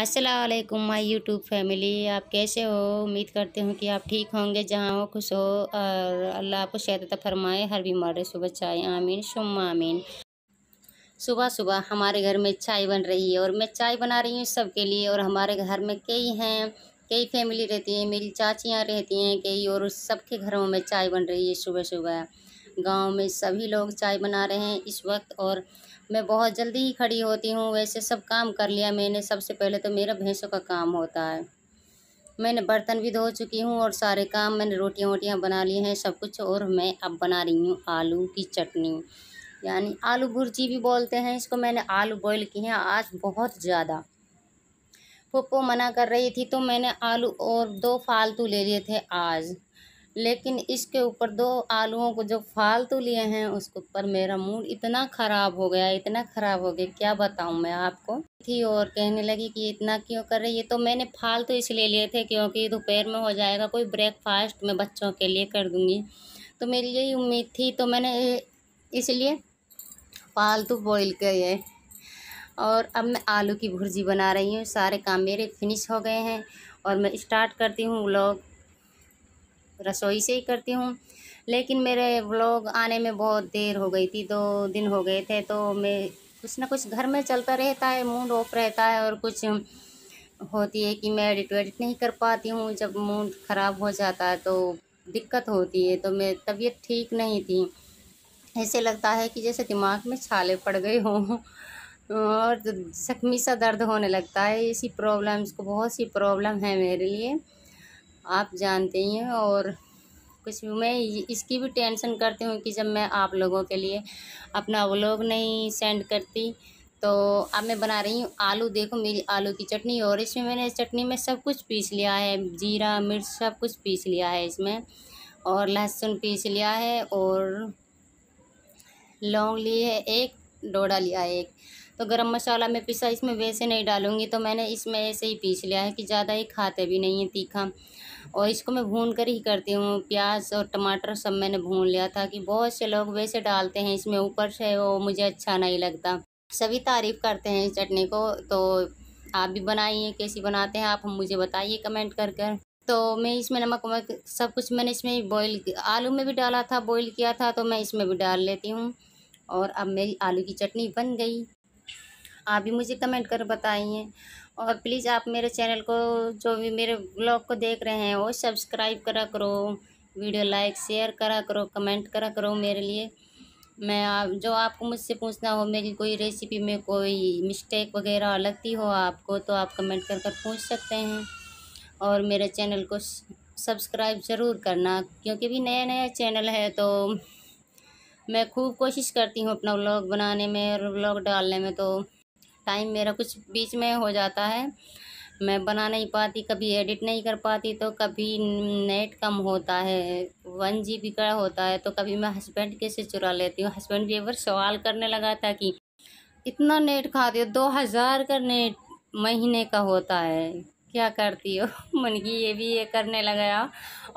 असलकुम माई YouTube family आप कैसे हो उम्मीद करते हूँ कि आप ठीक होंगे जहाँ हो खुश हो और अल्लाह आपको शहदत फरमाए हर बीमारी से बचाए आमीन शुम आमीन सुबह सुबह हमारे घर में चाय बन रही है और मैं चाय बना रही हूँ सबके लिए और हमारे घर में कई हैं कई फैमिली रहती हैं मेरी चाचियाँ रहती हैं कई और सबके घरों में चाय बन रही है सुबह सुबह गांव में सभी लोग चाय बना रहे हैं इस वक्त और मैं बहुत जल्दी ही खड़ी होती हूँ वैसे सब काम कर लिया मैंने सबसे पहले तो मेरा भैंसों का काम होता है मैंने बर्तन भी धो चुकी हूँ और सारे काम मैंने रोटियाँ वोटियाँ बना ली हैं सब कुछ और मैं अब बना रही हूँ आलू की चटनी यानी आलू भुर्जी भी बोलते हैं इसको मैंने आलू बॉईल किए हैं आज बहुत ज़्यादा पप्पो मना कर रही थी तो मैंने आलू और दो फालतू ले लिए थे आज लेकिन इसके ऊपर दो आलूओं को जो फालतू लिए हैं उसके ऊपर मेरा मूड इतना ख़राब हो गया इतना ख़राब हो गया क्या बताऊँ मैं आपको थी और कहने लगी कि इतना क्यों कर रही है तो मैंने फालतू इसलिए लिए थे क्योंकि दोपहर में हो जाएगा कोई ब्रेकफास्ट मैं बच्चों के लिए कर दूँगी तो मेरी यही उम्मीद थी तो मैंने इसलिए फालतू बॉईल किए और अब मैं आलू की भुर्जी बना रही हूँ सारे काम मेरे फिनिश हो गए हैं और मैं स्टार्ट करती हूँ व्लॉग रसोई से ही करती हूँ लेकिन मेरे व्लॉग आने में बहुत देर हो गई थी दो दिन हो गए थे तो मैं कुछ ना कुछ घर में चलता रहता है मूड ऑफ रहता है और कुछ होती है कि मैं एडिट वेडिट नहीं कर पाती हूँ जब मूड ख़राब हो जाता है तो दिक्कत होती है तो मैं तबीयत ठीक नहीं थी ऐसे लगता है कि जैसे दिमाग में छाले पड़ गए हों और जख्मी सा दर्द होने लगता है इसी प्रॉब्लम्स को बहुत सी प्रॉब्लम है मेरे लिए आप जानते ही हैं और कुछ मैं इसकी भी टेंशन करती हूँ कि जब मैं आप लोगों के लिए अपना व्लॉग नहीं सेंड करती तो अब मैं बना रही हूँ आलू देखो मेरी आलू की चटनी और इसमें मैंने इस चटनी में सब कुछ पीस लिया है जीरा मिर्च सब कुछ पीस लिया है इसमें और लहसुन पीस लिया है और लौंग ली है एक डोडा लिया है एक तो गरम मसाला मैं पिसा इसमें वैसे नहीं डालूंगी तो मैंने इसमें ऐसे ही पीस लिया है कि ज़्यादा ही खाते भी नहीं है तीखा और इसको मैं भून कर ही करती हूँ प्याज और टमाटर सब मैंने भून लिया था कि बहुत से लोग वैसे डालते हैं इसमें ऊपर से वो मुझे अच्छा नहीं लगता सभी तारीफ़ करते हैं इस चटनी को तो आप भी बनाइए कैसी बनाते हैं आप हम मुझे बताइए कमेंट कर कर तो मैं इसमें नमक वमक सब कुछ मैंने इसमें बॉईल आलू में भी डाला था बॉईल किया था तो मैं इसमें भी डाल लेती हूँ और अब मेरी आलू की चटनी बन गई आप भी मुझे कमेंट कर बताइए और प्लीज़ आप मेरे चैनल को जो भी मेरे ब्लॉग को देख रहे हैं वो सब्सक्राइब करा करो वीडियो लाइक शेयर करा करो कमेंट करा करो मेरे लिए मैं आप जो आपको मुझसे पूछना हो मेरी कोई रेसिपी में कोई मिस्टेक वगैरह लगती हो आपको तो आप कमेंट कर कर पूछ सकते हैं और मेरे चैनल को सब्सक्राइब ज़रूर करना क्योंकि भी नया नया चैनल है तो मैं खूब कोशिश करती हूँ अपना व्लॉग बनाने में और व्लॉग डालने में तो टाइम मेरा कुछ बीच में हो जाता है मैं बना नहीं पाती कभी एडिट नहीं कर पाती तो कभी नेट कम होता है वन जी बी का होता है तो कभी मैं हस्बैंड के से चुरा लेती हूँ हस्बैंड भी एक बार सवाल करने लगा था कि इतना नेट खाती हो दो हज़ार का नेट महीने का होता है क्या करती हो मन की ये भी ये करने लगाया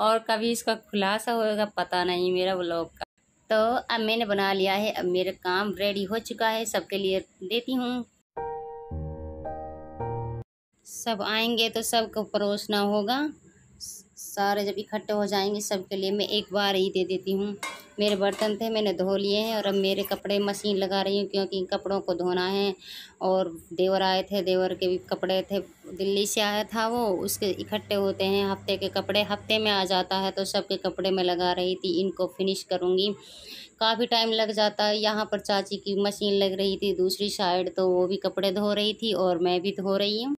और कभी इसका खुलासा होगा पता नहीं मेरा ब्लॉग का तो अब मैंने बना लिया है अब मेरा काम रेडी हो चुका है सबके लिए देती हूँ सब आएंगे तो सबको परोसना होगा सारे जब इकट्ठे हो जाएंगे सबके लिए मैं एक बार ही दे देती हूँ मेरे बर्तन थे मैंने धो लिए हैं और अब मेरे कपड़े मशीन लगा रही हूँ क्योंकि कपड़ों को धोना है और देवर आए थे देवर के भी कपड़े थे दिल्ली से आया था वो उसके इकट्ठे होते हैं हफ्ते के कपड़े हफ्ते में आ जाता है तो सबके कपड़े मैं लगा रही थी इनको फिनिश करूँगी काफ़ी टाइम लग जाता है यहाँ पर चाची की मशीन लग रही थी दूसरी साइड तो वो भी कपड़े धो रही थी और मैं भी धो रही हूँ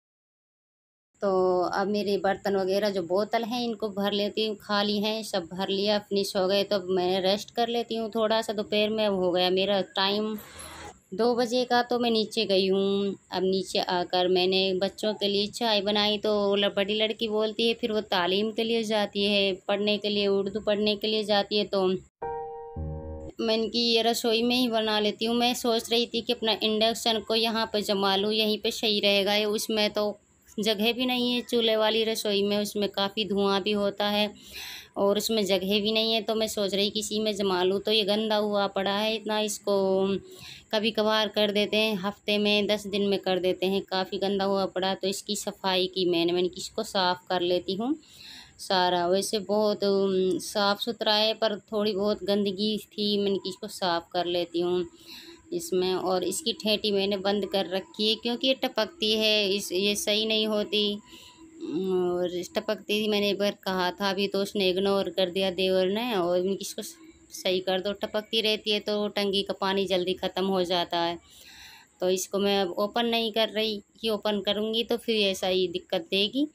तो अब मेरे बर्तन वगैरह जो बोतल हैं इनको भर लेती हूँ खाली हैं सब भर लिया फिनिश हो गए तो मैं रेस्ट कर लेती हूँ थोड़ा सा दोपहर में हो गया मेरा टाइम दो बजे का तो मैं नीचे गई हूँ अब नीचे आकर मैंने बच्चों के लिए चाय बनाई तो बड़ी लड़की बोलती है फिर वो तालीम के लिए जाती है पढ़ने के लिए उर्दू पढ़ने के लिए जाती है तो मैं इनकी ये रसोई में ही बना लेती हूँ मैं सोच रही थी कि अपना इंडक्शन को यहाँ पर जमा लूँ यहीं पर सही रहेगा उसमें तो जगह भी नहीं है चूल्हे वाली रसोई में उसमें काफ़ी धुआं भी होता है और उसमें जगह भी नहीं है तो मैं सोच रही किसी में जमा लूँ तो ये गंदा हुआ पड़ा है इतना इसको कभी कभार कर देते हैं हफ्ते में दस दिन में कर देते हैं काफ़ी गंदा हुआ पड़ा तो इसकी सफाई की मैंने मैंने इसको साफ़ कर लेती हूँ सारा वैसे बहुत साफ़ सुथरा है पर थोड़ी बहुत गंदगी थी मैंने इसको साफ़ कर लेती हूँ इसमें और इसकी ठेठी मैंने बंद कर रखी है क्योंकि ये टपकती है इस ये सही नहीं होती और टपकती थी मैंने एक बार कहा था अभी तो उसने इग्नोर कर दिया देवर ने और इसको सही कर दो टपकती रहती है तो टंगी का पानी जल्दी ख़त्म हो जाता है तो इसको मैं अब ओपन नहीं कर रही कि ओपन करूँगी तो फिर ऐसा ही दिक्कत देगी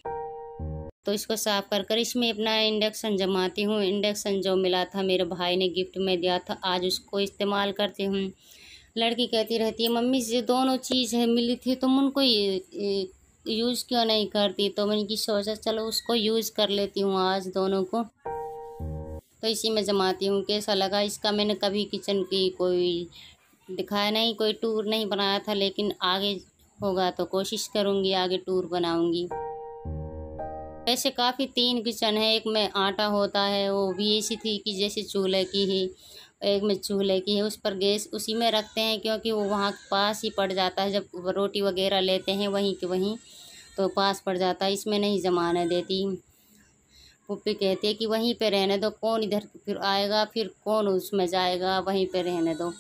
तो इसको साफ़ कर कर इसमें अपना इंडक्शन जमाती हूँ इंडक्शन जो मिला था मेरे भाई ने गिफ्ट में दिया था आज उसको इस्तेमाल करती हूँ लड़की कहती रहती है मम्मी से दोनों चीज़ है मिली थी तुम उनको यूज़ क्यों नहीं करती तो मैंने की सोचा चलो उसको यूज़ कर लेती हूँ आज दोनों को तो इसी में जमाती हूँ कैसा लगा इसका मैंने कभी किचन की कोई दिखाया नहीं कोई टूर नहीं बनाया था लेकिन आगे होगा तो कोशिश करूँगी आगे टूर बनाऊँगी ऐसे काफ़ी तीन किचन है एक में आटा होता है वो भी ऐसी थी कि जैसे चूल्हे की ही एक में चूल्हे की है उस पर गैस उसी में रखते हैं क्योंकि वो वहाँ पास ही पड़ जाता है जब रोटी वगैरह लेते हैं वहीं के वहीं तो पास पड़ जाता है इसमें नहीं जमाने देती पप्पी कहती है कि वहीं पे रहने दो कौन इधर फिर आएगा फिर कौन उसमें जाएगा वहीं पे रहने दो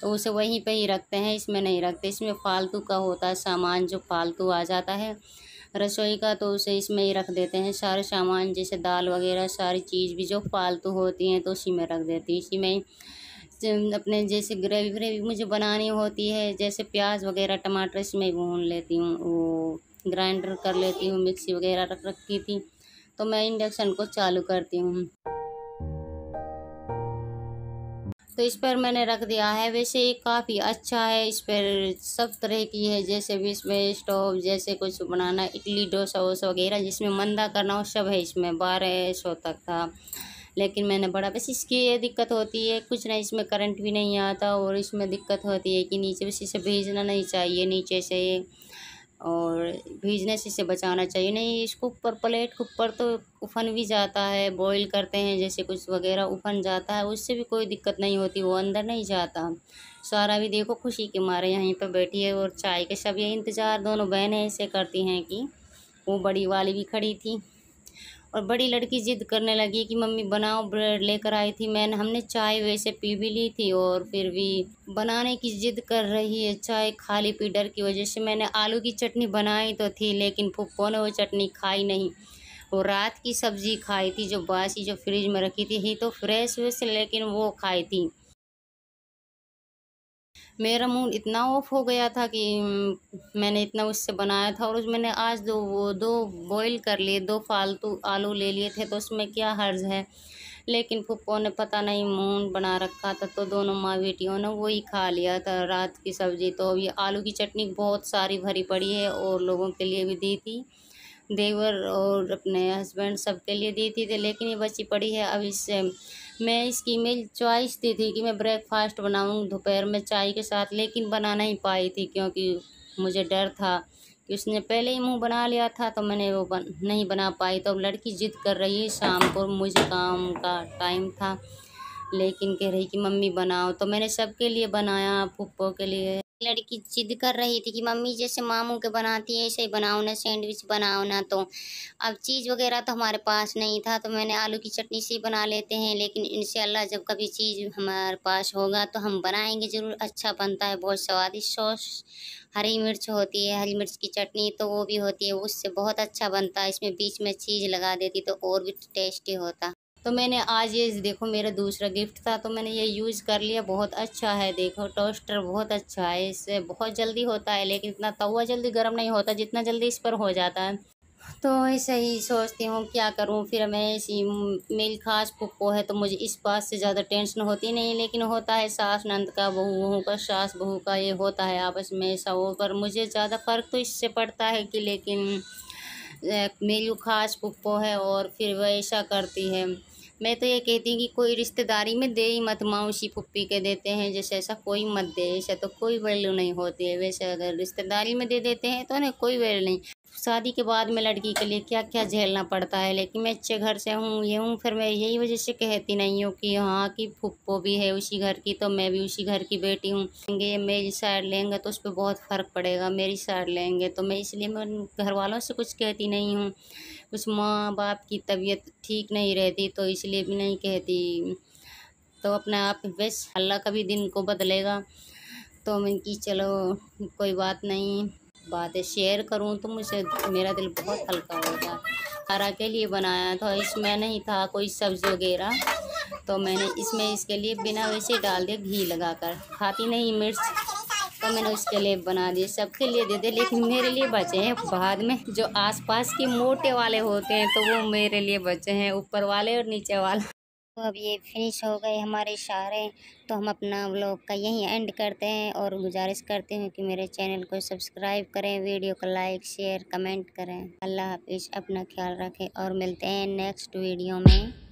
तो उसे वहीं पे ही रखते हैं इसमें नहीं रखते इसमें फालतू का होता है सामान जो फालतू आ जाता है रसोई का तो उसे इसमें ही रख देते हैं सारे सामान जैसे दाल वगैरह सारी चीज़ भी जो फालतू होती हैं तो उसी में रख देती हूँ इसी में अपने जैसे ग्रेवी व्रेवी मुझे बनानी होती है जैसे प्याज वगैरह टमाटर इसमें भून लेती हूँ वो ग्राइंडर कर लेती हूँ मिक्सी वगैरह रख रखी थी तो मैं इंडक्शन को चालू करती हूँ तो इस पर मैंने रख दिया है वैसे ये काफ़ी अच्छा है इस पर सब तरह की है जैसे भी इसमें स्टोव जैसे कुछ बनाना इडली डोसा वोसा वगैरह जिसमें मंदा करना हो सब है इसमें बारह सौ तक था लेकिन मैंने बड़ा बस इसकी ये दिक्कत होती है कुछ ना इसमें करंट भी नहीं आता और इसमें दिक्कत होती है कि नीचे बस इसे भेजना नहीं चाहिए नीचे से और भीजने से इसे बचाना चाहिए नहीं इसको ऊपर प्लेट के ऊपर तो उफन भी जाता है बॉईल करते हैं जैसे कुछ वगैरह उफन जाता है उससे भी कोई दिक्कत नहीं होती वो अंदर नहीं जाता सारा भी देखो खुशी के मारे यहीं पर बैठी है और चाय के सब ये इंतज़ार दोनों बहनें ऐसे करती हैं कि वो बड़ी वाली भी खड़ी थी और बड़ी लड़की जिद करने लगी कि मम्मी बनाओ ब्रेड लेकर आई थी मैंने हमने चाय वैसे पी भी ली थी और फिर भी बनाने की जिद कर रही है चाय खाली पी डर की वजह से मैंने आलू की चटनी बनाई तो थी लेकिन फुप्पो ने वो चटनी खाई नहीं वो रात की सब्ज़ी खाई थी जो बासी जो फ्रिज में रखी थी ही तो फ्रेश हुए से लेकिन वो खाई थी मेरा मूड इतना ऑफ हो गया था कि मैंने इतना उससे बनाया था और उस मैंने आज दो वो दो बॉईल कर लिए दो फालतू आलू ले लिए थे तो उसमें क्या हर्ज है लेकिन फुप्पो ने पता नहीं मून बना रखा था तो दोनों माँ बेटियों ने वही खा लिया था रात की सब्ज़ी तो अभी आलू की चटनी बहुत सारी भरी पड़ी है और लोगों के लिए भी दी थी देवर और अपने हस्बैंड सबके लिए दी थी लेकिन ये बची पड़ी है अब इससे मैं इसकी मेल चॉइस दी थी कि मैं ब्रेकफास्ट बनाऊँ दोपहर में चाय के साथ लेकिन बना नहीं पाई थी क्योंकि मुझे डर था कि उसने पहले ही मुंह बना लिया था तो मैंने वो बन, नहीं बना पाई तो अब लड़की जिद कर रही है शाम को मुझे काम का टाइम था लेकिन कह रही कि मम्मी बनाओ तो मैंने सबके लिए बनाया फुप्पो के लिए लड़की जिद कर रही थी कि मम्मी जैसे मामू के बनाती है ऐसे ही बनाओ ना सैंडविच बनाओ ना तो अब चीज़ वगैरह तो हमारे पास नहीं था तो मैंने आलू की चटनी से ही बना लेते हैं लेकिन इन जब कभी चीज़ हमारे पास होगा तो हम बनाएंगे ज़रूर अच्छा बनता है बहुत स्वादिष्ट सॉस हरी मिर्च होती है हरी मिर्च की चटनी तो वो भी होती है उससे बहुत अच्छा बनता है इसमें बीच में चीज़ लगा देती तो और भी टेस्टी होता तो मैंने आज ये देखो मेरा दूसरा गिफ्ट था तो मैंने ये यूज़ कर लिया बहुत अच्छा है देखो टोस्टर बहुत अच्छा है इससे बहुत जल्दी होता है लेकिन इतना तवा जल्दी गर्म नहीं होता जितना जल्दी इस पर हो जाता है तो ऐसे ही सोचती हूँ क्या करूँ फिर मैं ऐसी मेरी खास पुप्पो है तो मुझे इस बात से ज़्यादा टेंशन होती नहीं लेकिन होता है सास नंद का बहू बहू का सास बहू का ये होता है आपस में ऐसा वो पर मुझे ज़्यादा फ़र्क तो इससे पड़ता है कि लेकिन मेरी खास पुप्पो है और फिर वह ऐसा करती है मैं तो ये कहती हूँ कि कोई रिश्तेदारी में दे ही मत माउसी पुप्पी के देते हैं जैसे ऐसा कोई मत दे ऐसा तो कोई वैल्यू नहीं होती है वैसे अगर रिश्तेदारी में दे देते हैं तो ना कोई वैल्यू नहीं शादी के बाद में लड़की के लिए क्या क्या झेलना पड़ता है लेकिन मैं अच्छे घर से हूँ ये हूँ फिर मैं यही वजह से कहती नहीं हूँ कि हाँ कि फुप्पो भी है उसी घर की तो मैं भी उसी घर की बेटी हूँ लेंगे मेरी साइड लेंगे तो उस पर बहुत फ़र्क पड़ेगा मेरी साइड लेंगे तो मैं इसलिए मैं घर वालों से कुछ कहती नहीं हूँ उस माँ बाप की तबीयत ठीक नहीं रहती तो इसलिए भी नहीं कहती तो अपने आप बस अल्लाह का भी दिन को बदलेगा तो मैं कि चलो कोई बात नहीं बातें शेयर करूँ तो मुझे मेरा दिल बहुत हल्का होगा हरा के लिए बनाया था तो इसमें नहीं था कोई सब्ज़ी वगैरह तो मैंने इसमें इसके लिए बिना वैसे डाल दिया घी लगाकर खाती नहीं मिर्च तो मैंने उसके लिए बना दिए सबके लिए दे दे लेकिन मेरे लिए बचे हैं बाद में जो आसपास के मोटे वाले होते हैं तो वो मेरे लिए बचे हैं ऊपर वाले और नीचे वाले तो अब ये फिनिश हो गए हमारे इशारे तो हम अपना ब्लॉग का यहीं एंड करते हैं और गुजारिश करते हैं कि मेरे चैनल को सब्सक्राइब करें वीडियो को लाइक शेयर कमेंट करें अल्लाह हाफिज़ अपना ख्याल रखें और मिलते हैं नेक्स्ट वीडियो में